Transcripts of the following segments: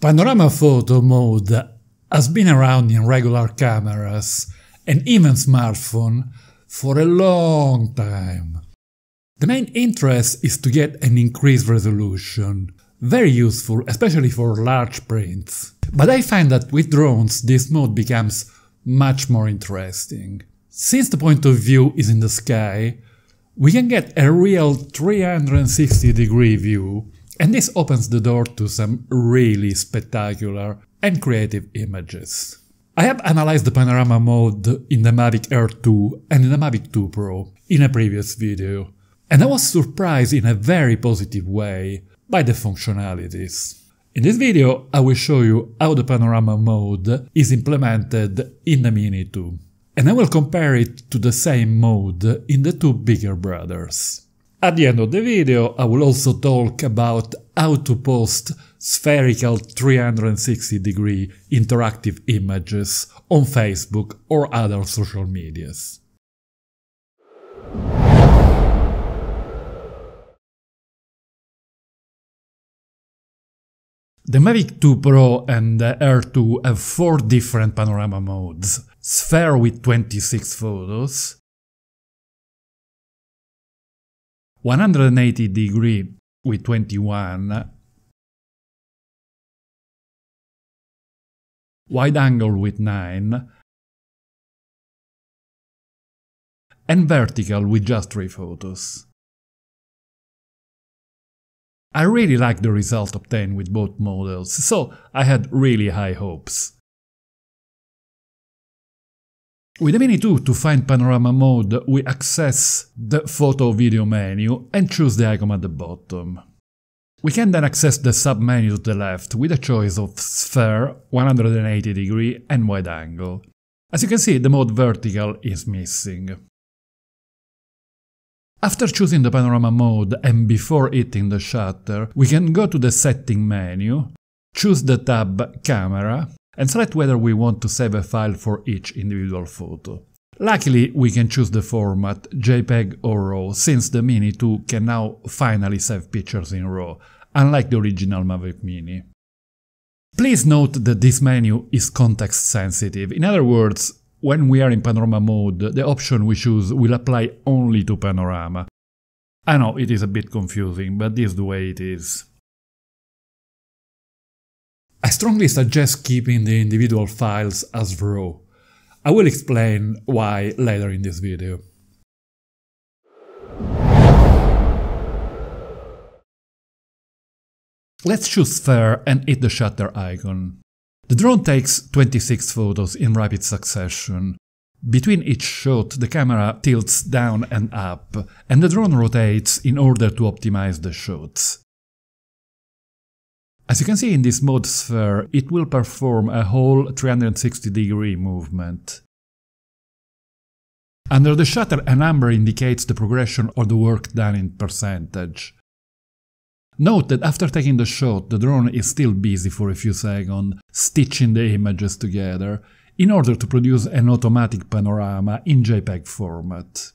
Panorama photo mode has been around in regular cameras and even smartphone for a long time. The main interest is to get an increased resolution, very useful especially for large prints. But I find that with drones this mode becomes much more interesting. Since the point of view is in the sky, we can get a real 360 degree view and this opens the door to some really spectacular and creative images. I have analyzed the panorama mode in the Mavic Air 2 and in the Mavic 2 Pro in a previous video, and I was surprised in a very positive way by the functionalities. In this video, I will show you how the panorama mode is implemented in the Mini 2, and I will compare it to the same mode in the two bigger brothers. At the end of the video, I will also talk about how to post spherical 360 degree interactive images on Facebook or other social medias. The Mavic 2 Pro and the Air 2 have 4 different panorama modes. Sphere with 26 photos, 180 degree with 21, wide angle with 9, and vertical with just 3 photos. I really like the result obtained with both models, so I had really high hopes. With the mini 2 to find panorama mode, we access the photo video menu and choose the icon at the bottom. We can then access the sub-menu to the left with a choice of sphere, 180 degree and wide angle. As you can see, the mode vertical is missing. After choosing the panorama mode and before hitting the shutter, we can go to the setting menu, choose the tab Camera, and select whether we want to save a file for each individual photo. Luckily, we can choose the format, JPEG or RAW, since the Mini 2 can now finally save pictures in RAW, unlike the original Mavic Mini. Please note that this menu is context sensitive, in other words, when we are in panorama mode, the option we choose will apply only to panorama. I know it is a bit confusing, but this is the way it is. I strongly suggest keeping the individual files as raw. I will explain why later in this video. Let's choose Sphere and hit the shutter icon. The drone takes 26 photos in rapid succession. Between each shot, the camera tilts down and up, and the drone rotates in order to optimize the shots. As you can see in this mode sphere, it will perform a whole 360 degree movement. Under the shutter, a number indicates the progression or the work done in percentage. Note that after taking the shot, the drone is still busy for a few seconds, stitching the images together, in order to produce an automatic panorama in JPEG format.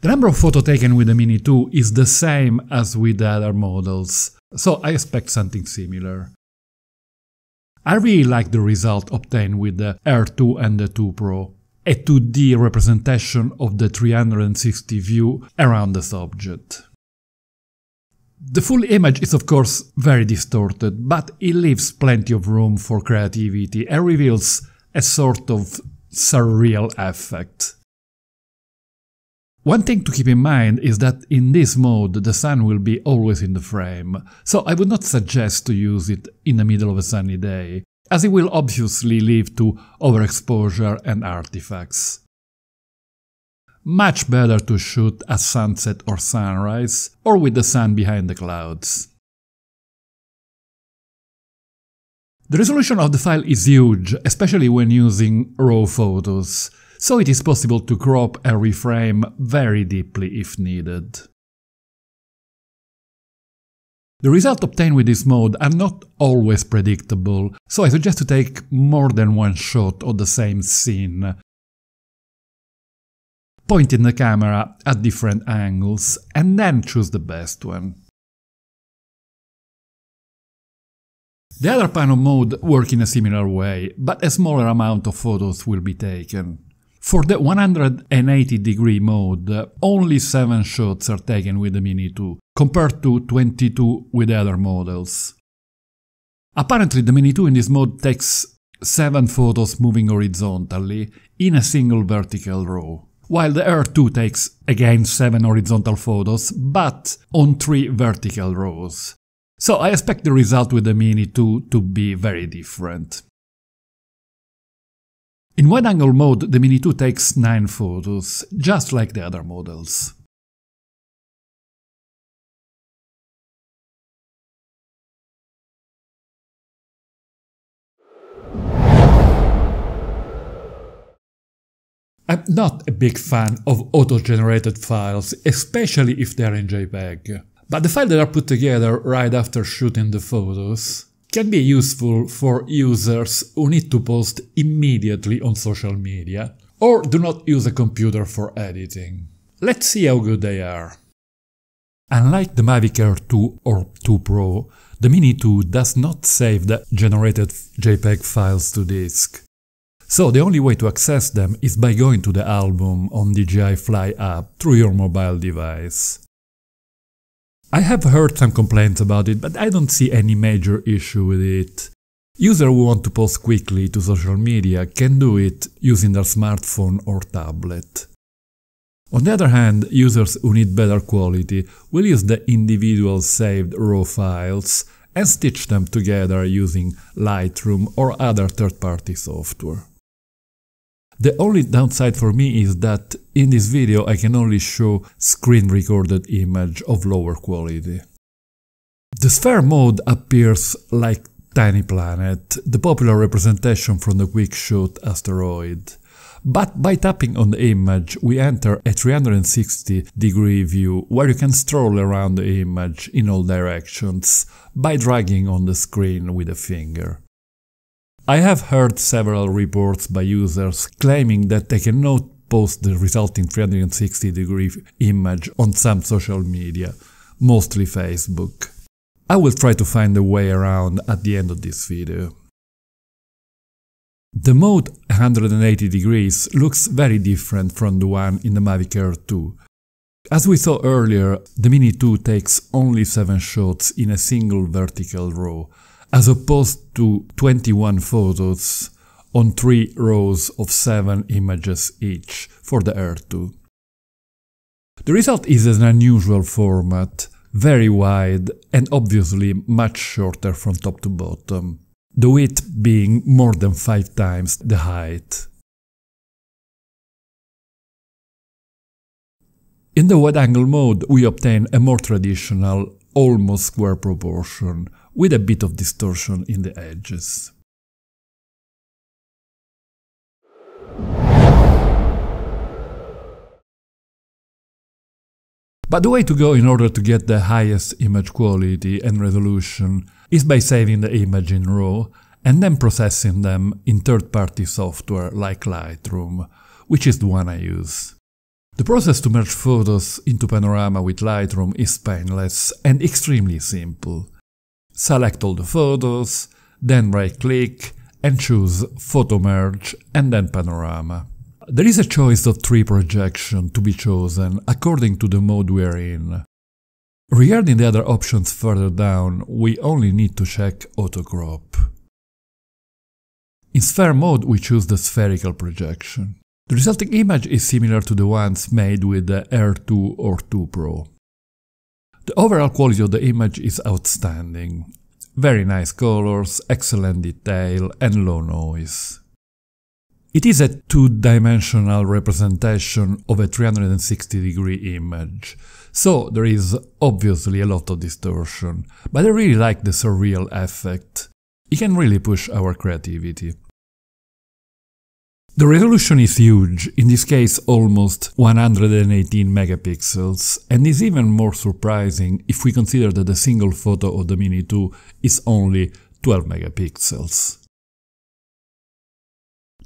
The number of photos taken with the Mini 2 is the same as with the other models, so I expect something similar. I really like the result obtained with the R2 and the 2 Pro, a 2D representation of the 360 view around the subject. The full image is of course very distorted, but it leaves plenty of room for creativity and reveals a sort of surreal effect. One thing to keep in mind is that in this mode the sun will be always in the frame, so I would not suggest to use it in the middle of a sunny day, as it will obviously lead to overexposure and artifacts. Much better to shoot at sunset or sunrise, or with the sun behind the clouds. The resolution of the file is huge, especially when using raw photos so it is possible to crop and reframe very deeply if needed. The results obtained with this mode are not always predictable, so I suggest to take more than one shot of the same scene, pointing the camera at different angles, and then choose the best one. The other panel mode work in a similar way, but a smaller amount of photos will be taken. For the 180 degree mode, only 7 shots are taken with the Mini 2, compared to 22 with other models. Apparently the Mini 2 in this mode takes 7 photos moving horizontally in a single vertical row, while the R2 takes again 7 horizontal photos, but on 3 vertical rows. So I expect the result with the Mini 2 to be very different. In wide-angle mode, the Mini 2 takes 9 photos, just like the other models. I'm not a big fan of auto-generated files, especially if they're in JPEG, but the files that are put together right after shooting the photos can be useful for users who need to post immediately on social media or do not use a computer for editing. Let's see how good they are. Unlike the Mavic Air 2 or 2 Pro, the Mini 2 does not save the generated JPEG files to disk. So the only way to access them is by going to the album on DJI Fly app through your mobile device. I have heard some complaints about it, but I don't see any major issue with it. Users who want to post quickly to social media can do it using their smartphone or tablet. On the other hand, users who need better quality will use the individual saved raw files and stitch them together using Lightroom or other third-party software. The only downside for me is that in this video I can only show screen recorded image of lower quality. The sphere mode appears like Tiny Planet, the popular representation from the quick shoot asteroid. But by tapping on the image, we enter a 360 degree view where you can stroll around the image in all directions by dragging on the screen with a finger. I have heard several reports by users claiming that they cannot post the resulting 360 degree image on some social media, mostly Facebook. I will try to find a way around at the end of this video. The mode 180 degrees looks very different from the one in the Mavic Air 2. As we saw earlier, the Mini 2 takes only 7 shots in a single vertical row, as opposed to 21 photos on three rows of seven images each for the Earth 2. The result is an unusual format, very wide and obviously much shorter from top to bottom, the width being more than five times the height. In the wide angle mode we obtain a more traditional, almost square proportion, with a bit of distortion in the edges. But the way to go in order to get the highest image quality and resolution is by saving the image in RAW and then processing them in third-party software like Lightroom, which is the one I use. The process to merge photos into Panorama with Lightroom is painless and extremely simple. Select all the photos, then right click and choose Photo Merge and then Panorama. There is a choice of three projection to be chosen according to the mode we are in. Regarding the other options further down, we only need to check Auto Crop. In sphere mode we choose the spherical projection. The resulting image is similar to the ones made with the Air 2 or 2 Pro. The overall quality of the image is outstanding. Very nice colors, excellent detail and low noise. It is a two-dimensional representation of a 360-degree image, so there is obviously a lot of distortion, but I really like the surreal effect. It can really push our creativity. The resolution is huge, in this case almost 118 megapixels, and is even more surprising if we consider that the single photo of the Mini 2 is only 12 megapixels.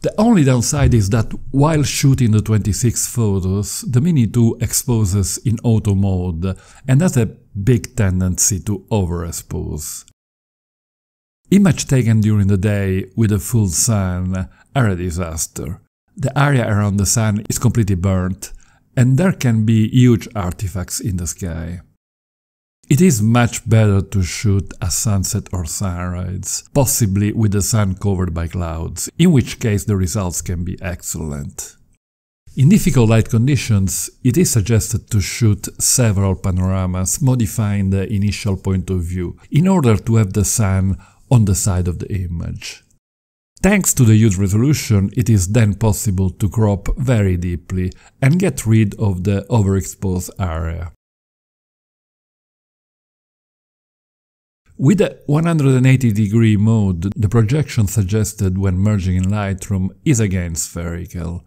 The only downside is that while shooting the 26 photos, the Mini 2 exposes in auto mode and has a big tendency to overexpose. Image taken during the day with a full sun a disaster. The area around the sun is completely burnt, and there can be huge artifacts in the sky. It is much better to shoot a sunset or sunrise, possibly with the sun covered by clouds, in which case the results can be excellent. In difficult light conditions, it is suggested to shoot several panoramas, modifying the initial point of view, in order to have the sun on the side of the image. Thanks to the huge resolution, it is then possible to crop very deeply and get rid of the overexposed area. With the 180 degree mode, the projection suggested when merging in Lightroom is again spherical.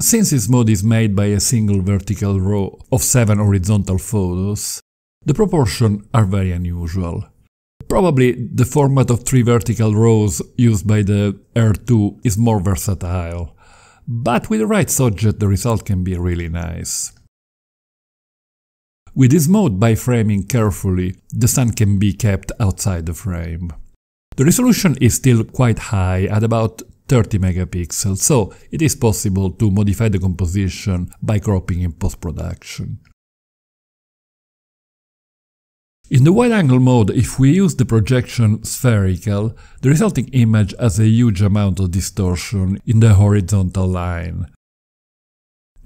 Since this mode is made by a single vertical row of 7 horizontal photos, the proportions are very unusual. Probably the format of three vertical rows used by the R2 is more versatile, but with the right subject the result can be really nice. With this mode, by framing carefully, the sun can be kept outside the frame. The resolution is still quite high at about 30 megapixels, so it is possible to modify the composition by cropping in post-production. In the wide-angle mode, if we use the projection spherical, the resulting image has a huge amount of distortion in the horizontal line.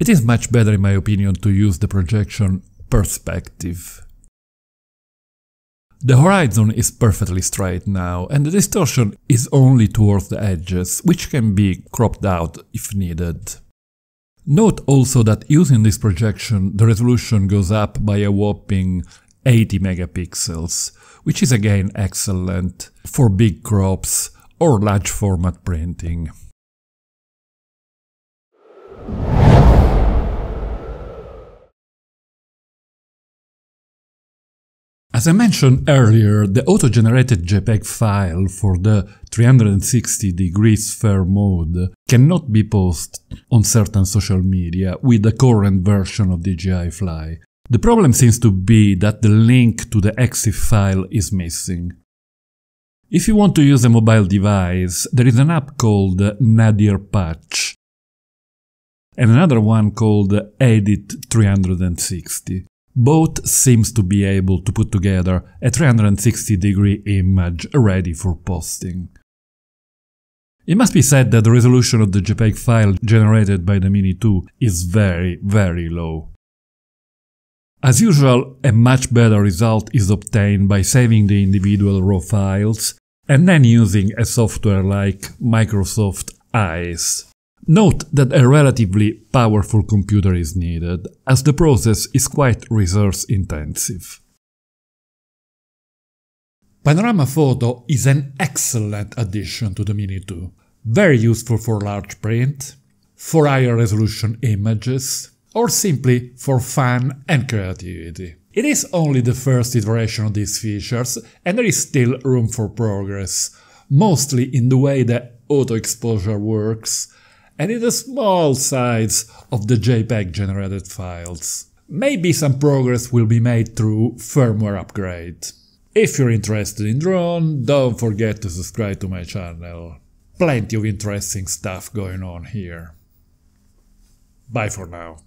It is much better, in my opinion, to use the projection perspective. The horizon is perfectly straight now, and the distortion is only towards the edges, which can be cropped out if needed. Note also that using this projection, the resolution goes up by a whopping 80 megapixels, which is again excellent for big crops or large format printing. As I mentioned earlier, the auto-generated JPEG file for the 360 degrees fair mode cannot be posted on certain social media with the current version of DJI Fly, the problem seems to be that the link to the EXIF file is missing. If you want to use a mobile device, there is an app called Nadir Patch and another one called Edit 360. Both seems to be able to put together a 360 degree image ready for posting. It must be said that the resolution of the JPEG file generated by the Mini 2 is very, very low. As usual, a much better result is obtained by saving the individual raw files and then using a software like Microsoft Eyes. Note that a relatively powerful computer is needed, as the process is quite resource intensive. Panorama Photo is an excellent addition to the Mini 2, very useful for large print, for higher resolution images, or simply for fun and creativity. It is only the first iteration of these features and there is still room for progress, mostly in the way that auto-exposure works and in the small size of the JPEG generated files. Maybe some progress will be made through firmware upgrade. If you're interested in drone, don't forget to subscribe to my channel. Plenty of interesting stuff going on here. Bye for now.